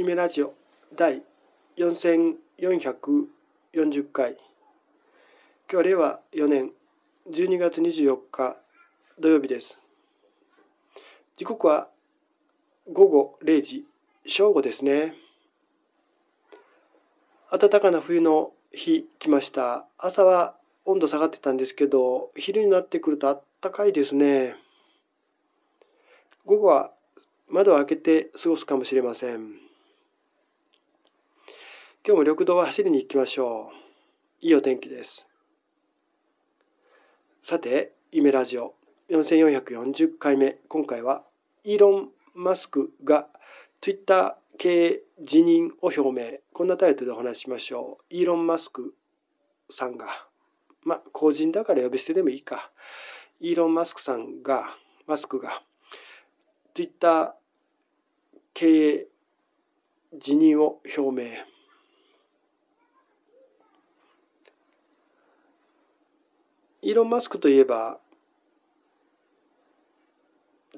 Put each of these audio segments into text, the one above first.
イメラジオ第4440回今日令和4年12月24日土曜日です時刻は午後0時正午ですね暖かな冬の日来ました朝は温度下がってたんですけど昼になってくるとあったかいですね午後は窓を開けて過ごすかもしれません。今日も緑道を走りに行きましょう。いいお天気です。さて、夢ラジオ4440回目、今回はイーロン・マスクが Twitter 経辞任を表明。こんなタイトルでお話ししましょう。イーロン・マスクさんが、まあ、公人だから呼び捨てでもいいか。イーロン・マスクさんが、マスクが、Twitter 経営辞任を表明。イーロン・マスクといえば、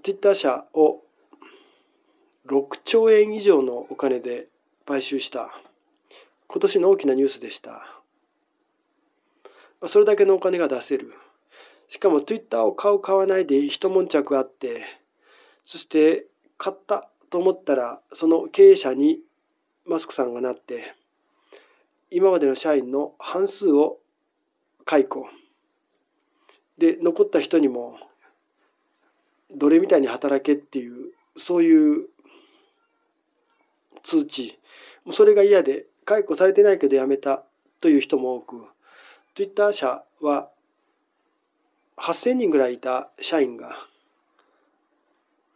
ツイッター社を6兆円以上のお金で買収した今年の大きなニュースでしたそれだけのお金が出せるしかもツイッターを買う買わないで一悶着あってそして買ったと思ったらその経営者にマスクさんがなって今までの社員の半数を解雇で残った人にも奴隷みたいに働けっていうそういう通知それが嫌で解雇されてないけど辞めたという人も多く Twitter 社は8,000人ぐらいいた社員が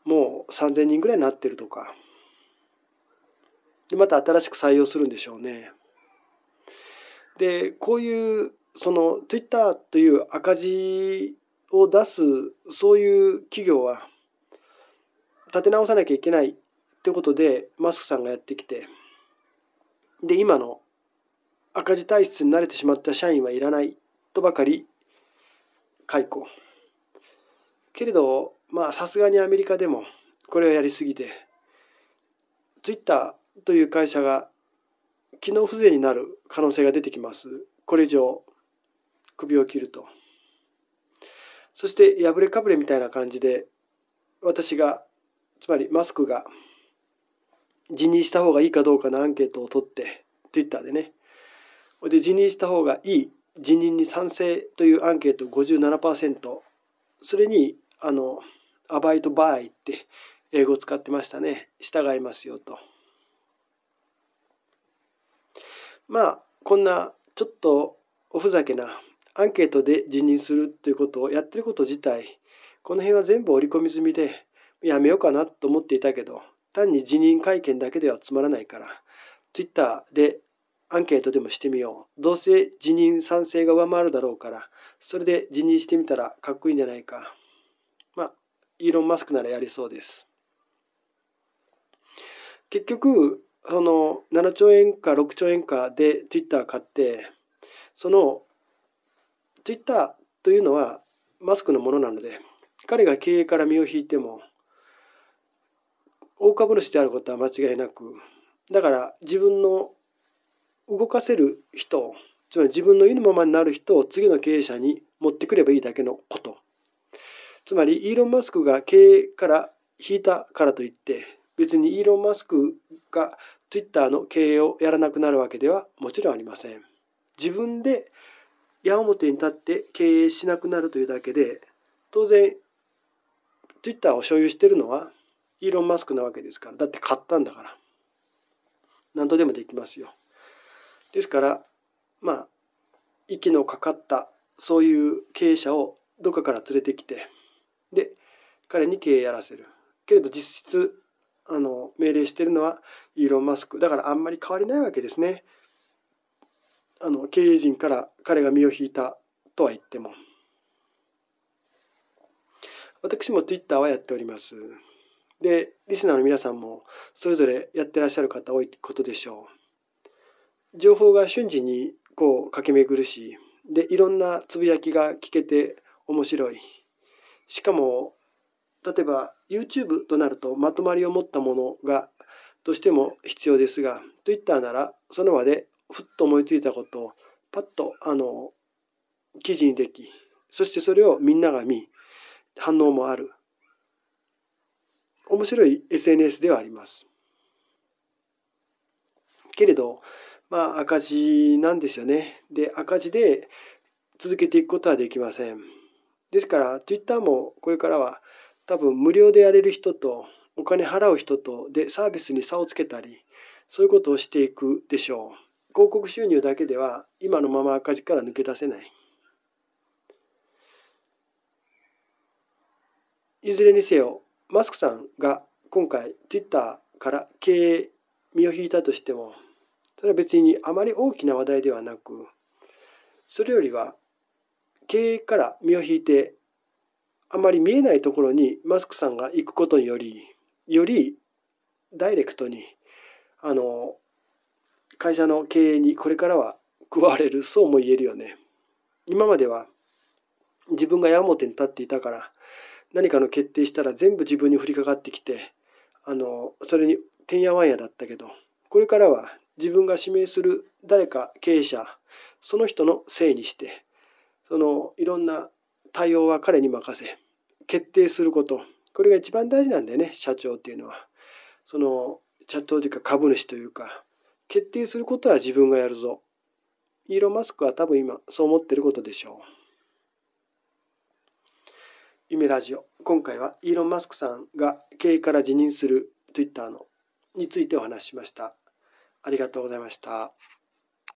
もう3,000人ぐらいになってるとかでまた新しく採用するんでしょうね。でこういうその Twitter という赤字を出すそういう企業は立て直さなきゃいけないってことでマスクさんがやってきてで今の赤字体質に慣れてしまった社員はいらないとばかり解雇けれどまあさすがにアメリカでもこれをやりすぎて Twitter という会社が機能不全になる可能性が出てきますこれ以上首を切ると。そして破れかぶれみたいな感じで私がつまりマスクが辞任した方がいいかどうかのアンケートを取って Twitter でねで辞任した方がいい辞任に賛成というアンケート57%それにあの「アバイトバイ」って英語使ってましたね従いますよとまあこんなちょっとおふざけなアンケートで辞任するっていうことをやってること自体この辺は全部織り込み済みでやめようかなと思っていたけど単に辞任会見だけではつまらないから Twitter でアンケートでもしてみようどうせ辞任賛成が上回るだろうからそれで辞任してみたらかっこいいんじゃないかまあイーロン・マスクならやりそうです結局その7兆円か6兆円かで Twitter 買ってその Twitter というのはマスクのものなので彼が経営から身を引いても大株主であることは間違いなくだから自分の動かせる人つまり自分の意のままになる人を次の経営者に持ってくればいいだけのことつまりイーロン・マスクが経営から引いたからといって別にイーロン・マスクが Twitter の経営をやらなくなるわけではもちろんありません自分で矢面に立って経営しなくなるというだけで当然 Twitter を所有してるのはイーロン・マスクなわけですからだって買ったんだから何度でもできますよ。ですからまあ息のかかったそういう経営者をどっかから連れてきてで彼に経営やらせるけれど実質あの命令してるのはイーロン・マスクだからあんまり変わりないわけですね。あの経営陣から彼が身を引いたとは言っても私も Twitter はやっておりますでリスナーの皆さんもそれぞれやってらっしゃる方多いことでしょう情報が瞬時にこう駆け巡るしでいろんなつぶやきが聞けて面白いしかも例えば YouTube となるとまとまりを持ったものがどうしても必要ですが Twitter ならその場でふっと思いついたことをパッとあの記事にできそしてそれをみんなが見反応もある面白い SNS ではあります。けれどまあ赤字なんですよね。で赤字で続けていくことはできません。ですから Twitter もこれからは多分無料でやれる人とお金払う人とでサービスに差をつけたりそういうことをしていくでしょう。広告収入だけでは今のまま赤字から抜け出せない。いずれにせよ、マスクさんが今回 Twitter から経営身を引いたとしても、それは別にあまり大きな話題ではなく、それよりは経営から身を引いて、あまり見えないところにマスクさんが行くことにより、よりダイレクトに、あの、会社の経営にこれからは加われるそうも言えるよね今までは自分が矢面に立っていたから何かの決定したら全部自分に降りかかってきてあのそれにてんやわんやだったけどこれからは自分が指名する誰か経営者その人のせいにしてそのいろんな対応は彼に任せ決定することこれが一番大事なんだよね社長っていうのはその社長というか株主というか決定することは自分がやるぞ。イーロン・マスクは多分今そう思ってることでしょう。夢ラジオ今回はイーロン・マスクさんが経営から辞任する Twitter のについてお話ししました。ありがとうございました。